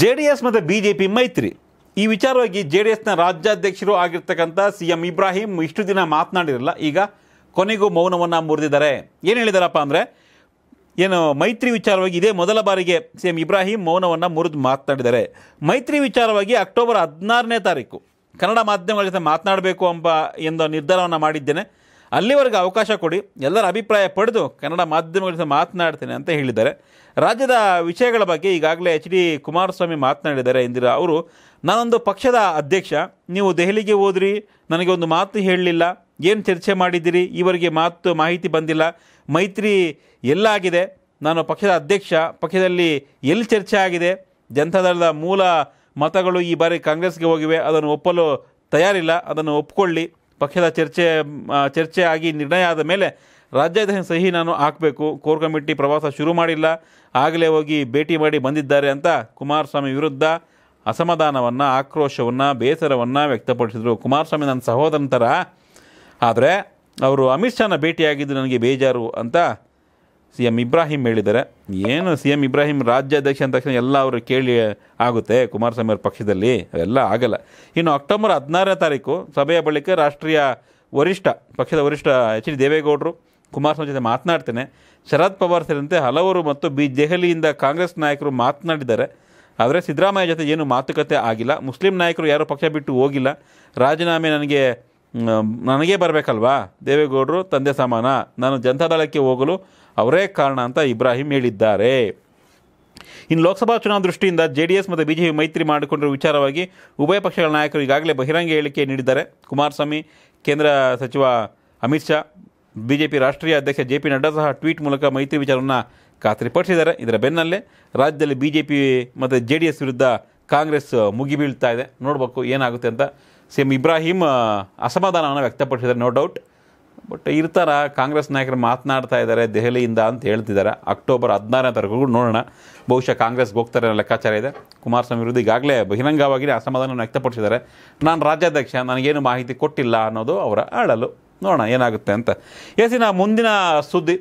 J D S ಮತ್ತು B J P ಮೈತ್ರಿ ಈ ವಿಚಾರವಾಗಿ ಜೆ ಡಿ ಎಸ್ನ ರಾಜ್ಯಾಧ್ಯಕ್ಷರು ಆಗಿರ್ತಕ್ಕಂಥ ಸಿ ಎಂ ಇಬ್ರಾಹಿಂ ಇಷ್ಟು ದಿನ ಮಾತನಾಡಿರಲ್ಲ ಈಗ ಕೊನೆಗೂ ಮೌನವನ್ನು ಮುರಿದಿದ್ದಾರೆ ಏನು ಹೇಳಿದಾರಪ್ಪ ಅಂದರೆ ಏನು ಮೈತ್ರಿ ವಿಚಾರವಾಗಿ ಇದೇ ಮೊದಲ ಬಾರಿಗೆ ಸಿ ಎಂ ಇಬ್ರಾಹಿಂ ಮೌನವನ್ನು ಮುರಿದು ಮಾತನಾಡಿದ್ದಾರೆ ಮೈತ್ರಿ ವಿಚಾರವಾಗಿ ಅಕ್ಟೋಬರ್ ಹದಿನಾರನೇ ತಾರೀಕು ಕನ್ನಡ ಮಾಧ್ಯಮಗಳ ಜೊತೆ ಮಾತನಾಡಬೇಕು ಎಂಬ ಎಂದು ನಿರ್ಧಾರವನ್ನು ಮಾಡಿದ್ದೇನೆ ಅಲ್ಲಿವರೆಗೆ ಅವಕಾಶ ಕೊಡಿ ಎಲ್ಲರ ಅಭಿಪ್ರಾಯ ಪಡೆದು ಕನ್ನಡ ಮಾಧ್ಯಮಗಳಿಂದ ಮಾತನಾಡ್ತೇನೆ ಅಂತ ಹೇಳಿದ್ದಾರೆ ರಾಜ್ಯದ ವಿಷಯಗಳ ಬಗ್ಗೆ ಈಗಾಗಲೇ ಎಚ್ ಡಿ ಕುಮಾರಸ್ವಾಮಿ ಮಾತನಾಡಿದ್ದಾರೆ ಇಂದಿರಾ ಅವರು ನಾನೊಂದು ಪಕ್ಷದ ಅಧ್ಯಕ್ಷ ನೀವು ದೆಹಲಿಗೆ ಹೋದ್ರಿ ನನಗೆ ಒಂದು ಮಾತು ಹೇಳಲಿಲ್ಲ ಏನು ಚರ್ಚೆ ಮಾಡಿದ್ದೀರಿ ಈವರೆಗೆ ಮಾತು ಮಾಹಿತಿ ಬಂದಿಲ್ಲ ಮೈತ್ರಿ ಎಲ್ಲಾಗಿದೆ ನಾನು ಪಕ್ಷದ ಅಧ್ಯಕ್ಷ ಪಕ್ಷದಲ್ಲಿ ಎಲ್ಲಿ ಚರ್ಚೆ ಆಗಿದೆ ಜನತಾದಳದ ಮೂಲ ಮತಗಳು ಈ ಬಾರಿ ಕಾಂಗ್ರೆಸ್ಗೆ ಹೋಗಿವೆ ಅದನ್ನು ಒಪ್ಪಲು ತಯಾರಿಲ್ಲ ಅದನ್ನು ಒಪ್ಪಿಕೊಳ್ಳಿ ಪಕ್ಷದ ಚರ್ಚೆ ಚರ್ಚೆ ಆಗಿ ನಿರ್ಣಯ ಆದ ಮೇಲೆ ರಾಜ್ಯಾಧ್ಯಕ್ಷ ಸಹಿ ನಾನು ಹಾಕಬೇಕು ಕೋರ್ ಕಮಿಟಿ ಪ್ರವಾಸ ಶುರು ಮಾಡಿಲ್ಲ ಆಗಲೇ ಹೋಗಿ ಭೇಟಿ ಮಾಡಿ ಬಂದಿದ್ದಾರೆ ಅಂತ ಕುಮಾರಸ್ವಾಮಿ ವಿರುದ್ಧ ಅಸಮಾಧಾನವನ್ನು ಆಕ್ರೋಶವನ್ನು ಬೇಸರವನ್ನು ವ್ಯಕ್ತಪಡಿಸಿದರು ಕುಮಾರಸ್ವಾಮಿ ನನ್ನ ಸಹೋದರಂತರ ಆದರೆ ಅವರು ಅಮಿತ್ ಶಾನ ಭೇಟಿಯಾಗಿದ್ದು ನನಗೆ ಬೇಜಾರು ಅಂತ ಸಿ ಎಂ ಇಬ್ರಾಹಿಂ ಹೇಳಿದ್ದಾರೆ ಏನು ಸಿ ಎಂ ಇಬ್ರಾಹಿಂ ರಾಜ್ಯಾಧ್ಯಕ್ಷ ಅಂದ ತಕ್ಷಣ ಎಲ್ಲ ಅವರು ಕೇಳಿ ಆಗುತ್ತೆ ಕುಮಾರಸ್ವಾಮಿ ಅವರ ಪಕ್ಷದಲ್ಲಿ ಅವೆಲ್ಲ ಆಗಲ್ಲ ಇನ್ನು ಅಕ್ಟೋಬರ್ ಹದಿನಾರನೇ ತಾರೀಕು ಸಭೆಯ ಬಳಿಕ ರಾಷ್ಟ್ರೀಯ ವರಿಷ್ಠ ಪಕ್ಷದ ವರಿಷ್ಠ ಎಚ್ ಡಿ ದೇವೇಗೌಡರು ಕುಮಾರಸ್ವಾಮಿ ಜೊತೆ ಮಾತನಾಡ್ತೇನೆ ಶರದ್ ಪವಾರ್ ಸೇರಿದಂತೆ ಹಲವರು ಮತ್ತು ಬಿ ದೆಹಲಿಯಿಂದ ಕಾಂಗ್ರೆಸ್ ನಾಯಕರು ಮಾತನಾಡಿದ್ದಾರೆ ಆದರೆ ಸಿದ್ದರಾಮಯ್ಯ ಜೊತೆ ಏನು ಮಾತುಕತೆ ಆಗಿಲ್ಲ ಮುಸ್ಲಿಂ ನಾಯಕರು ಯಾರೂ ಪಕ್ಷ ಬಿಟ್ಟು ಹೋಗಿಲ್ಲ ರಾಜೀನಾಮೆ ನನಗೆ ನನಗೆ ಬರಬೇಕಲ್ವಾ ದೇವೇಗೌಡರು ತಂದೆ ಸಮಾನ ನಾನು ಜನತಾದಳಕ್ಕೆ ಹೋಗಲು ಅವರೇ ಕಾರಣ ಅಂತ ಇಬ್ರಾಹಿಂ ಹೇಳಿದ್ದಾರೆ ಇನ್ನು ಲೋಕಸಭಾ ಚುನಾವಣೆ ದೃಷ್ಟಿಯಿಂದ ಜೆ ಡಿ ಎಸ್ ಮತ್ತು ಬಿಜೆಪಿ ಮೈತ್ರಿ ಮಾಡಿಕೊಂಡಿರುವ ವಿಚಾರವಾಗಿ ಉಭಯ ಪಕ್ಷಗಳ ನಾಯಕರು ಈಗಾಗಲೇ ಬಹಿರಂಗ ಹೇಳಿಕೆ ನೀಡಿದ್ದಾರೆ ಕುಮಾರಸ್ವಾಮಿ ಕೇಂದ್ರ ಸಚಿವ ಅಮಿತ್ ಶಾ ಬಿಜೆಪಿ ರಾಷ್ಟ್ರೀಯ ಅಧ್ಯಕ್ಷ ಜೆ ಪಿ ನಡ್ಡಾ ಸಹ ಟ್ವೀಟ್ ಮೂಲಕ ಮೈತ್ರಿ ವಿಚಾರವನ್ನು ಖಾತ್ರಿಪಡಿಸಿದ್ದಾರೆ ಇದರ ಬೆನ್ನಲ್ಲೇ ರಾಜ್ಯದಲ್ಲಿ ಬಿ ಜೆ ಪಿ ಮತ್ತು ಜೆ ಡಿ ಎಸ್ ವಿರುದ್ಧ ಕಾಂಗ್ರೆಸ್ ಮುಗಿಬೀಳ್ತಾ ಇದೆ ನೋಡಬೇಕು ಏನಾಗುತ್ತೆ ಅಂತ ಸಿ ಎಂ ಇಬ್ರಾಹಿಂ ಅಸಮಾಧಾನವನ್ನು ವ್ಯಕ್ತಪಡಿಸಿದ್ದಾರೆ ನೋ ಡೌಟ್ ಬಟ್ ಇರ್ತಾರ ಕಾಂಗ್ರೆಸ್ ನಾಯಕರು ಮಾತನಾಡ್ತಾ ಇದ್ದಾರೆ ದೆಹಲಿಯಿಂದ ಅಂತ ಹೇಳ್ತಿದ್ದಾರೆ ಅಕ್ಟೋಬರ್ ಹದಿನಾರನೇ ತಾರೀಕು ನೋಡೋಣ ಬಹುಶಃ ಕಾಂಗ್ರೆಸ್ಗೆ ಹೋಗ್ತಾರೆ ಲೆಕ್ಕಾಚಾರ ಇದೆ ಕುಮಾರಸ್ವಾಮಿ ವಿರುದ್ಧ ಈಗಾಗಲೇ ಬಹಿರಂಗವಾಗಿ ಅಸಮಾಧಾನವನ್ನು ವ್ಯಕ್ತಪಡಿಸಿದ್ದಾರೆ ನಾನು ರಾಜ್ಯಾಧ್ಯಕ್ಷ ನನಗೇನು ಮಾಹಿತಿ ಕೊಟ್ಟಿಲ್ಲ ಅನ್ನೋದು ಅವರ ಆಡಲು ನೋಡೋಣ ಏನಾಗುತ್ತೆ ಅಂತ ಎಸಿನ ಮುಂದಿನ ಸುದ್ದಿ